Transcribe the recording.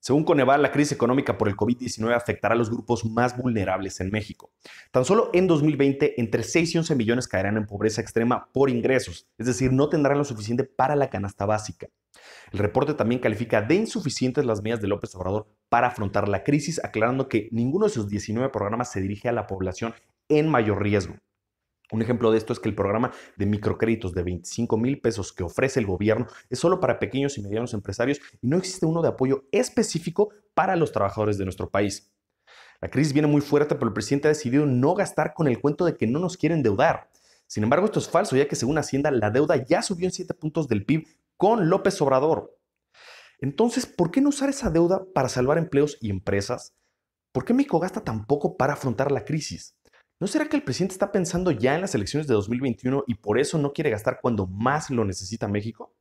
Según Coneval, la crisis económica por el COVID-19 afectará a los grupos más vulnerables en México. Tan solo en 2020, entre 6 y 11 millones caerán en pobreza extrema por ingresos, es decir, no tendrán lo suficiente para la canasta básica. El reporte también califica de insuficientes las medidas de López Obrador para afrontar la crisis, aclarando que ninguno de sus 19 programas se dirige a la población en mayor riesgo. Un ejemplo de esto es que el programa de microcréditos de 25 mil pesos que ofrece el gobierno es solo para pequeños y medianos empresarios y no existe uno de apoyo específico para los trabajadores de nuestro país. La crisis viene muy fuerte, pero el presidente ha decidido no gastar con el cuento de que no nos quieren deudar. Sin embargo, esto es falso, ya que según Hacienda, la deuda ya subió en 7 puntos del PIB con López Obrador. Entonces, ¿por qué no usar esa deuda para salvar empleos y empresas? ¿Por qué México gasta tan poco para afrontar la crisis? ¿No será que el presidente está pensando ya en las elecciones de 2021 y por eso no quiere gastar cuando más lo necesita México?